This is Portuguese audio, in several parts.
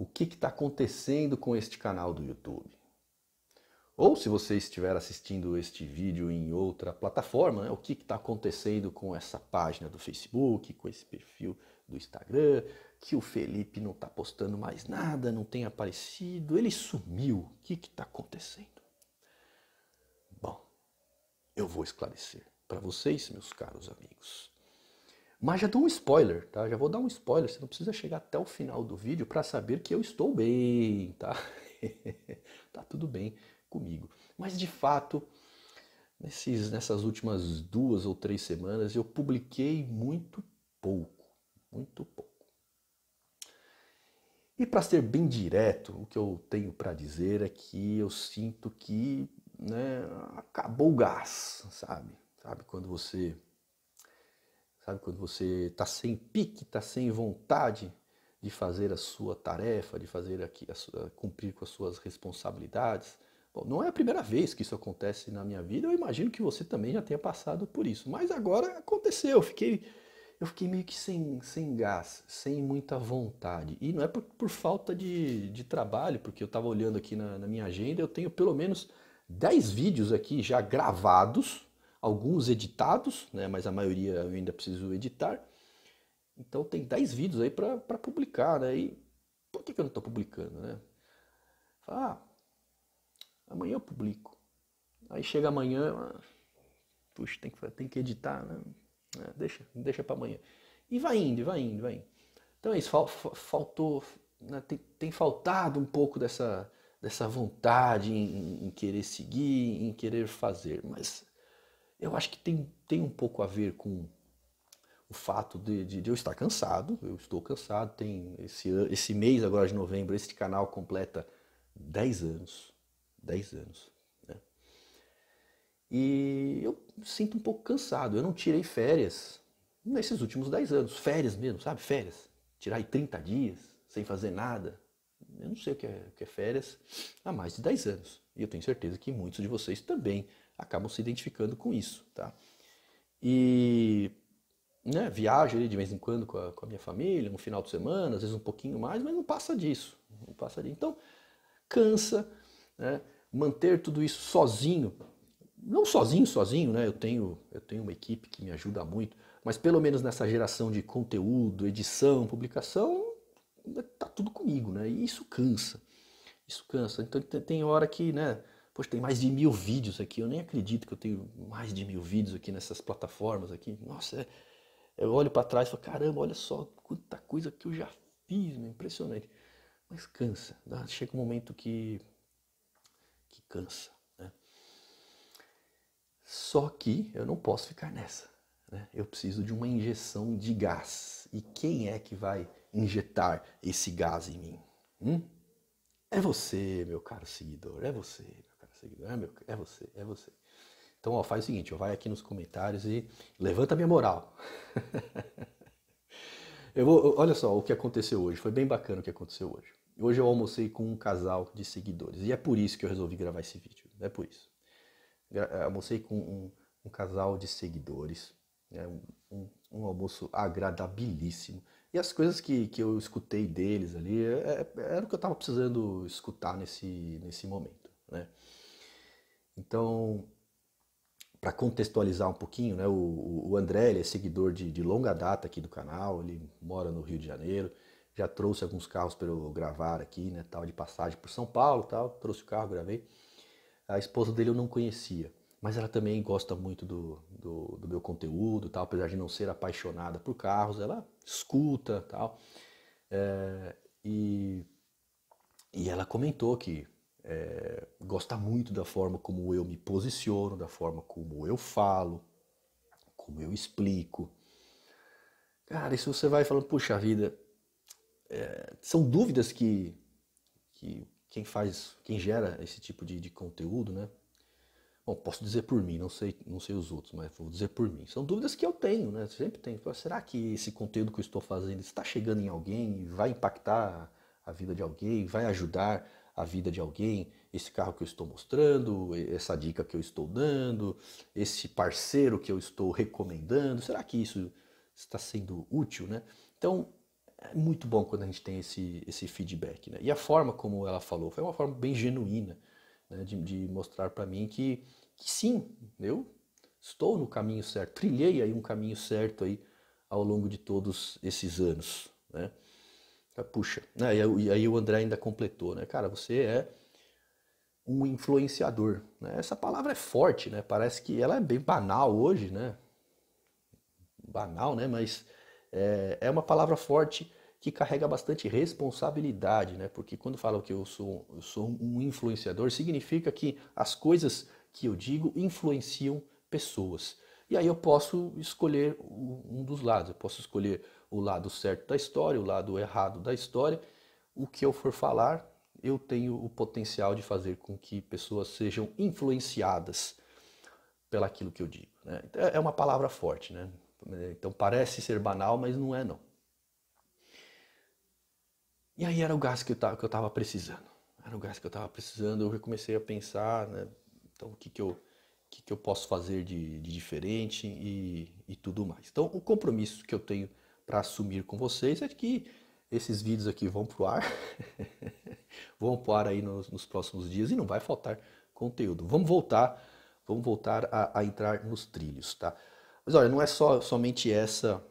o que está acontecendo com este canal do YouTube. Ou se você estiver assistindo este vídeo em outra plataforma, né, o que está acontecendo com essa página do Facebook, com esse perfil do Instagram, que o Felipe não está postando mais nada, não tem aparecido, ele sumiu, o que está acontecendo? Bom, eu vou esclarecer para vocês, meus caros amigos. Mas já dou um spoiler, tá? Já vou dar um spoiler, você não precisa chegar até o final do vídeo para saber que eu estou bem, tá? tá tudo bem comigo. Mas de fato, nesses, nessas últimas duas ou três semanas eu publiquei muito pouco, muito pouco. E para ser bem direto, o que eu tenho para dizer é que eu sinto que né, acabou o gás, sabe? Sabe quando você Sabe quando você está sem pique, está sem vontade de fazer a sua tarefa, de fazer aqui, sua, cumprir com as suas responsabilidades. Bom, não é a primeira vez que isso acontece na minha vida. Eu imagino que você também já tenha passado por isso. Mas agora aconteceu. Eu fiquei, eu fiquei meio que sem, sem gás, sem muita vontade. E não é por, por falta de, de trabalho, porque eu estava olhando aqui na, na minha agenda. Eu tenho pelo menos 10 vídeos aqui já gravados alguns editados, né, mas a maioria eu ainda preciso editar. Então tem 10 vídeos aí para publicar, né? E por que, que eu não estou publicando, né? Fala, ah, amanhã eu publico. Aí chega amanhã, ah, puxa, tem que, tem que editar, né? É, deixa deixa para amanhã. E vai indo, vai indo, vai indo. Então é isso, fal, faltou, né, tem, tem, faltado um pouco dessa, dessa vontade em, em querer seguir, em querer fazer, mas eu acho que tem, tem um pouco a ver com o fato de, de, de eu estar cansado, eu estou cansado, tem esse, esse mês agora de novembro, esse canal completa 10 anos, 10 anos, né? E eu sinto um pouco cansado, eu não tirei férias nesses últimos 10 anos, férias mesmo, sabe, férias, tirar aí 30 dias sem fazer nada, eu não sei o que é, o que é férias, há mais de 10 anos. E eu tenho certeza que muitos de vocês também acabam se identificando com isso, tá? E né, viajo ali de vez em quando com a, com a minha família, um final de semana, às vezes um pouquinho mais, mas não passa disso, não passa disso. Então, cansa, né? Manter tudo isso sozinho, não sozinho, sozinho, né? Eu tenho, eu tenho uma equipe que me ajuda muito, mas pelo menos nessa geração de conteúdo, edição, publicação, tá tudo comigo, né? E isso cansa. Isso cansa. Então tem hora que, né, Poxa, tem mais de mil vídeos aqui. Eu nem acredito que eu tenho mais de mil vídeos aqui nessas plataformas aqui. Nossa, é... eu olho para trás e falo, caramba, olha só quanta coisa que eu já fiz, impressionante. Mas cansa, né? chega um momento que, que cansa. Né? Só que eu não posso ficar nessa. Né? Eu preciso de uma injeção de gás. E quem é que vai injetar esse gás em mim? Hum? É você, meu caro seguidor, é você seguidor. É, meu, é você, é você. Então, ó, faz o seguinte, ó, vai aqui nos comentários e levanta minha moral. eu vou, olha só o que aconteceu hoje, foi bem bacana o que aconteceu hoje. Hoje eu almocei com um casal de seguidores e é por isso que eu resolvi gravar esse vídeo, né, é por isso. Eh, almocei com um, um, casal de seguidores, né, um, um, almoço agradabilíssimo. E as coisas que, que eu escutei deles ali é, era o que eu estava precisando escutar nesse, nesse momento, né? Então, para contextualizar um pouquinho, né, o, o André é seguidor de, de, longa data aqui do canal, ele mora no Rio de Janeiro, já trouxe alguns carros para eu gravar aqui, né, tal, de passagem por São Paulo, tal, trouxe o carro, gravei. A esposa dele eu não conhecia, mas ela também gosta muito do, do, do meu conteúdo, tal, apesar de não ser apaixonada por carros, ela escuta, tal, é, e, e ela comentou que é, gosta muito da forma como eu me posiciono, da forma como eu falo, como eu explico. Cara, e se você vai falando, puxa vida, é, são dúvidas que, que quem faz, quem gera esse tipo de, de conteúdo, né? Bom, posso dizer por mim, não sei, não sei os outros, mas vou dizer por mim. São dúvidas que eu tenho, né? Sempre tenho. Será que esse conteúdo que eu estou fazendo está chegando em alguém? Vai impactar a vida de alguém? Vai ajudar? a vida de alguém, esse carro que eu estou mostrando, essa dica que eu estou dando, esse parceiro que eu estou recomendando, será que isso está sendo útil, né? Então, é muito bom quando a gente tem esse, esse feedback, né? E a forma como ela falou foi uma forma bem genuína né? de, de, mostrar para mim que, que sim, eu estou no caminho certo, trilhei aí um caminho certo aí ao longo de todos esses anos, né? É, puxa, né? E aí o André ainda completou, né? Cara, você é um influenciador. Né? Essa palavra é forte, né? Parece que ela é bem banal hoje, né? Banal, né? Mas é, é uma palavra forte que carrega bastante responsabilidade, né? Porque quando falam que eu sou, eu sou um influenciador, significa que as coisas que eu digo influenciam pessoas. E aí eu posso escolher um dos lados. Eu posso escolher o lado certo da história, o lado errado da história. O que eu for falar, eu tenho o potencial de fazer com que pessoas sejam influenciadas pelaquilo que eu digo. Né? Então, é uma palavra forte, né? Então parece ser banal, mas não é não. E aí era o gás que eu tava, que eu tava precisando. Era o gás que eu estava precisando. Eu comecei a pensar, né? Então o que que eu o que, que eu posso fazer de, de diferente e, e tudo mais. Então, o compromisso que eu tenho para assumir com vocês é que esses vídeos aqui vão para o ar, vão para o ar aí nos, nos, próximos dias e não vai faltar conteúdo. Vamos voltar, vamos voltar a, a, entrar nos trilhos, tá? Mas olha, não é só somente essa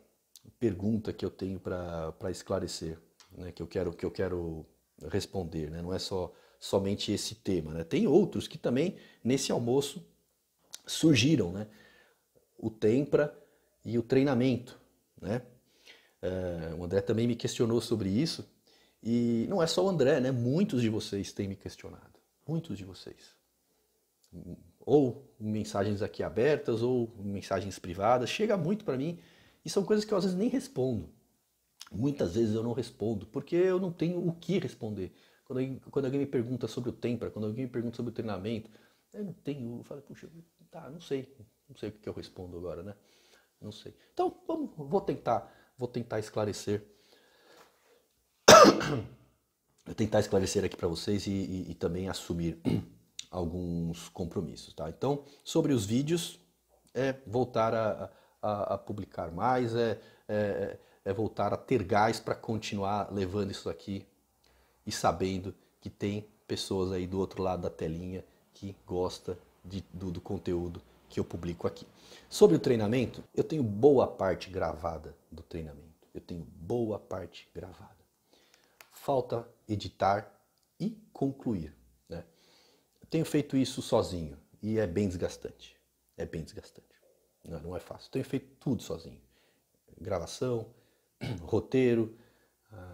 pergunta que eu tenho para esclarecer, né? Que eu quero que eu quero responder, né? Não é só somente esse tema, né? Tem outros que também nesse almoço surgiram, né? O tempra e o treinamento, né? É, o André também me questionou sobre isso. E não é só o André, né? Muitos de vocês têm me questionado. Muitos de vocês. Ou mensagens aqui abertas, ou mensagens privadas. Chega muito para mim e são coisas que eu às vezes nem respondo. Muitas vezes eu não respondo, porque eu não tenho o que responder. Quando alguém, quando alguém me pergunta sobre o tempo, quando alguém me pergunta sobre o treinamento, eu não tenho. Eu falo, puxa, tá, não sei. Não sei o que eu respondo agora, né? Não sei. Então, vamos, vou tentar Vou tentar esclarecer. Vou tentar esclarecer aqui para vocês e, e, e, também assumir alguns compromissos, tá? Então, sobre os vídeos, é voltar a, a, a publicar mais, é, é, é voltar a ter gás para continuar levando isso aqui e sabendo que tem pessoas aí do outro lado da telinha que gosta de, do, do conteúdo que eu publico aqui. Sobre o treinamento, eu tenho boa parte gravada do treinamento. Eu tenho boa parte gravada. Falta editar e concluir. Né? Eu tenho feito isso sozinho e é bem desgastante. É bem desgastante. Não, né? não é fácil. Eu tenho feito tudo sozinho: gravação, roteiro,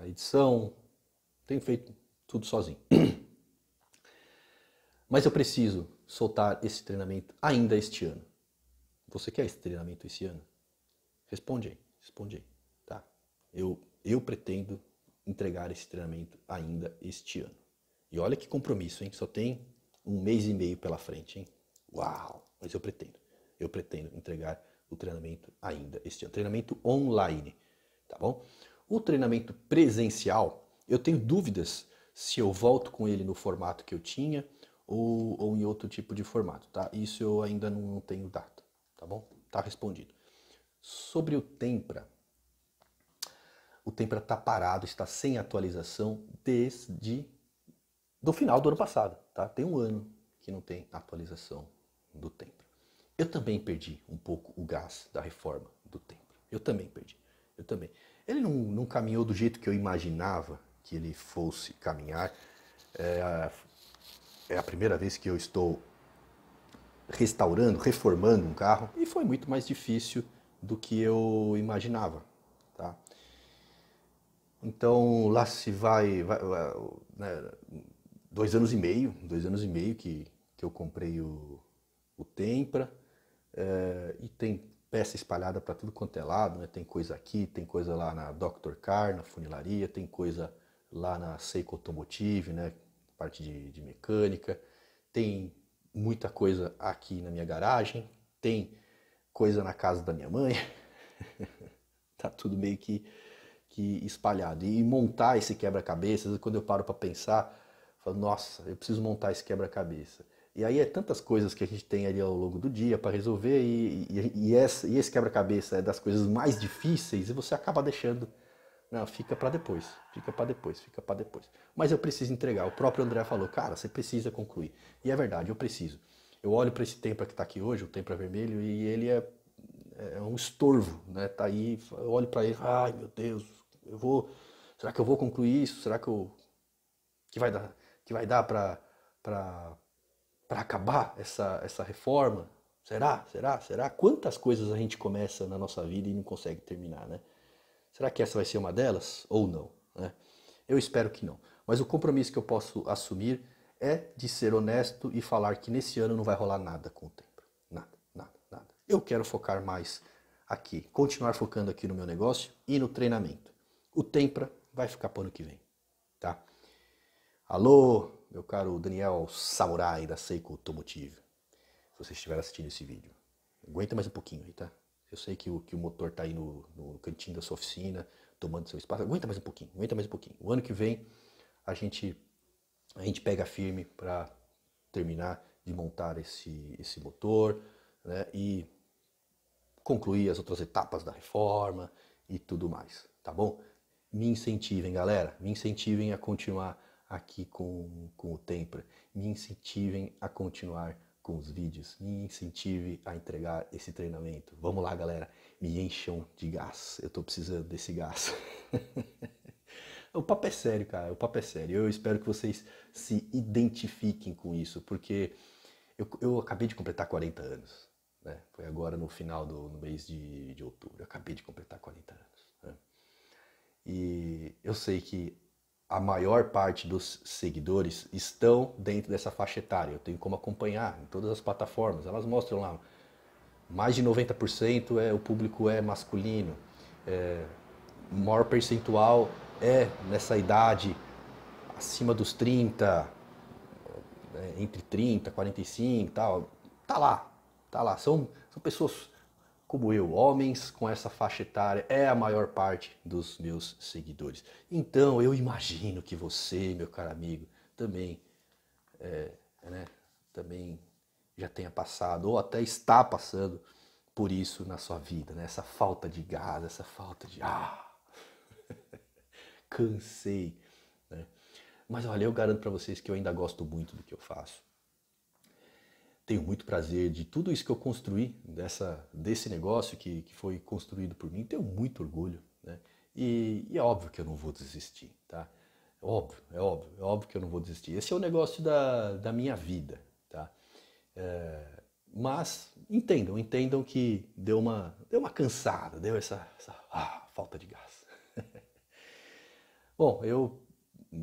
edição. Tenho feito tudo sozinho. Mas eu preciso soltar esse treinamento ainda este ano? Você quer esse treinamento esse ano? Responde aí, responde aí, tá? Eu, eu pretendo entregar esse treinamento ainda este ano. E olha que compromisso, hein? Só tem um mês e meio pela frente, hein? Uau! Mas eu pretendo, eu pretendo entregar o treinamento ainda este ano. Treinamento online, tá bom? O treinamento presencial, eu tenho dúvidas se eu volto com ele no formato que eu tinha, ou, ou em outro tipo de formato, tá? Isso eu ainda não tenho data, tá bom? Tá respondido. Sobre o Tempra, o Tempra está parado, está sem atualização desde do final do ano passado, tá? Tem um ano que não tem atualização do Tempra. Eu também perdi um pouco o gás da reforma do Tempra. Eu também perdi. Eu também. Ele não, não caminhou do jeito que eu imaginava que ele fosse caminhar. É, é a primeira vez que eu estou restaurando, reformando um carro e foi muito mais difícil do que eu imaginava, tá? Então lá se vai, vai né, dois anos e meio, dois anos e meio que, que eu comprei o, o Tempra é, e tem peça espalhada para tudo quanto é lado, né? Tem coisa aqui, tem coisa lá na Dr. Car, na funilaria, tem coisa lá na Seiko Automotive, né? parte de, de mecânica, tem muita coisa aqui na minha garagem, tem coisa na casa da minha mãe. tá tudo meio que, que espalhado. E montar esse quebra-cabeça, quando eu paro para pensar, falo, nossa, eu preciso montar esse quebra-cabeça. E aí é tantas coisas que a gente tem ali ao longo do dia para resolver, e, e, e, essa, e esse quebra-cabeça é das coisas mais difíceis, e você acaba deixando não, fica para depois, fica para depois, fica para depois. Mas eu preciso entregar. O próprio André falou, cara, você precisa concluir. E é verdade, eu preciso. Eu olho para esse templo que está aqui hoje, o tempra é vermelho, e ele é, é, um estorvo, né? Tá aí, eu olho para ele, ai meu Deus, eu vou, será que eu vou concluir isso? Será que eu que vai dar, que vai dar para para para acabar essa essa reforma? Será? Será? Será? Quantas coisas a gente começa na nossa vida e não consegue terminar, né? Será que essa vai ser uma delas ou não? Né? Eu espero que não. Mas o compromisso que eu posso assumir é de ser honesto e falar que nesse ano não vai rolar nada com o tempo. Nada, nada, nada. Eu quero focar mais aqui, continuar focando aqui no meu negócio e no treinamento. O Tempra vai ficar para o ano que vem, tá? Alô, meu caro Daniel Samurai da Seiko Automotive. Se você estiver assistindo esse vídeo, aguenta mais um pouquinho aí, tá? Eu sei que o, que o motor está aí no, no cantinho da sua oficina, tomando seu espaço. Aguenta mais um pouquinho, aguenta mais um pouquinho. O ano que vem a gente, a gente pega firme para terminar de montar esse, esse motor né, e concluir as outras etapas da reforma e tudo mais, tá bom? Me incentivem, galera, me incentivem a continuar aqui com, com o Tempra, me incentivem a continuar com os vídeos, me incentive a entregar esse treinamento. Vamos lá, galera, me encham de gás. Eu tô precisando desse gás. o papo é sério, cara. O papo é sério. Eu espero que vocês se identifiquem com isso, porque eu, eu acabei de completar 40 anos. Né? Foi agora no final do no mês de, de outubro. Eu acabei de completar 40 anos. Né? E eu sei que a maior parte dos seguidores estão dentro dessa faixa etária. Eu tenho como acompanhar em todas as plataformas. Elas mostram lá mais de 90% é o público é masculino, é, o maior percentual é nessa idade acima dos 30, é, entre 30, 45 e tal. Tá lá, tá lá. São, são pessoas como eu, homens com essa faixa etária, é a maior parte dos meus seguidores. Então, eu imagino que você, meu caro amigo, também, é, né, também já tenha passado ou até está passando por isso na sua vida, né? essa falta de gás, essa falta de. Ah! Cansei. Né? Mas olha, eu garanto para vocês que eu ainda gosto muito do que eu faço tenho muito prazer de tudo isso que eu construí, dessa, desse negócio que, que foi construído por mim, tenho muito orgulho. Né? E, e, é óbvio que eu não vou desistir, tá? É óbvio, é óbvio, é óbvio que eu não vou desistir. Esse é o negócio da, da minha vida, tá? É, mas entendam, entendam que deu uma, deu uma cansada, deu essa, essa ah, falta de gás. Bom, eu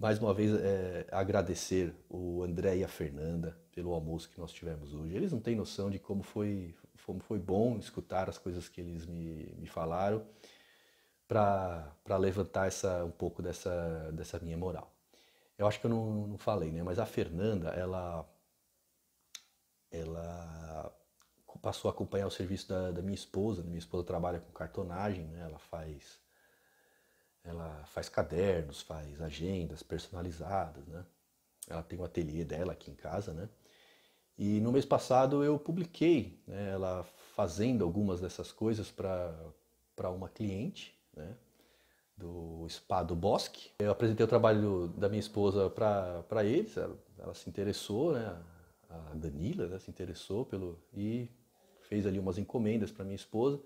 mais uma vez é, agradecer o André e a Fernanda pelo almoço que nós tivemos hoje. Eles não têm noção de como foi, como foi bom escutar as coisas que eles me, me falaram para levantar essa, um pouco dessa, dessa minha moral. Eu acho que eu não, não falei, né? Mas a Fernanda, ela, ela passou a acompanhar o serviço da, da minha esposa. Né, minha esposa trabalha com cartonagem, né? Ela faz ela faz cadernos, faz agendas personalizadas, né? Ela tem o um ateliê dela aqui em casa, né? E no mês passado eu publiquei né, ela fazendo algumas dessas coisas para uma cliente, né? do Spa do Bosque. Eu apresentei o trabalho da minha esposa para eles, ela, ela, se interessou, né? a Danila né? se interessou pelo e fez ali umas encomendas para minha esposa.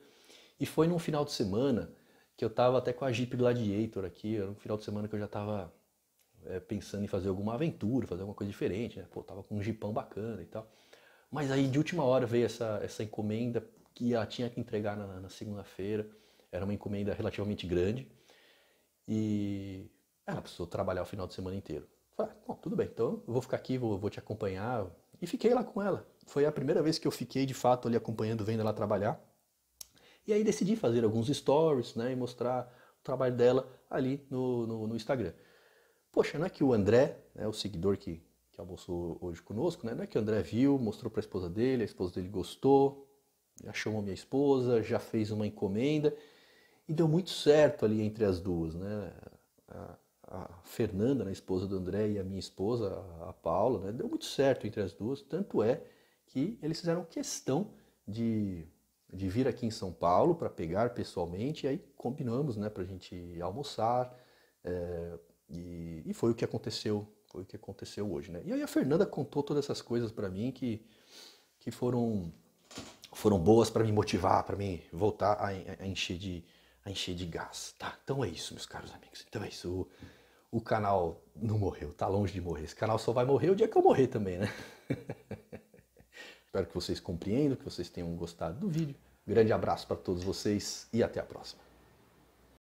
E foi num final de semana que eu tava até com a Jeep Gladiator aqui, era um final de semana que eu já tava é, pensando em fazer alguma aventura, fazer alguma coisa diferente, né? Pô, tava com um jipão bacana e tal. Mas aí de última hora veio essa, essa encomenda que ela tinha que entregar na, na segunda-feira. Era uma encomenda relativamente grande e ela precisou trabalhar o final de semana inteiro. Falei, ah, bom, tudo bem, então eu vou ficar aqui, vou, vou te acompanhar. E fiquei lá com ela. Foi a primeira vez que eu fiquei de fato ali acompanhando, vendo ela trabalhar. E aí decidi fazer alguns stories né, e mostrar o trabalho dela ali no, no, no Instagram. Poxa, não é que o André, né, o seguidor que, que almoçou hoje conosco, né, não é que o André viu, mostrou para a esposa dele, a esposa dele gostou, já chamou minha esposa, já fez uma encomenda e deu muito certo ali entre as duas. Né? A, a Fernanda, né, a esposa do André, e a minha esposa, a Paula, né? deu muito certo entre as duas, tanto é que eles fizeram questão de de vir aqui em São Paulo para pegar pessoalmente, e aí combinamos né, para a gente almoçar, é, e, e, foi o que aconteceu, foi o que aconteceu hoje. Né? E aí a Fernanda contou todas essas coisas para mim que, que foram, foram boas para me motivar, para me voltar a, a, encher de, a encher de gás. Tá, então é isso, meus caros amigos, então é isso. O, o canal não morreu, tá longe de morrer. Esse canal só vai morrer o dia que eu morrer também, né? Espero que vocês compreendam, que vocês tenham gostado do vídeo. Grande abraço para todos vocês e até a próxima.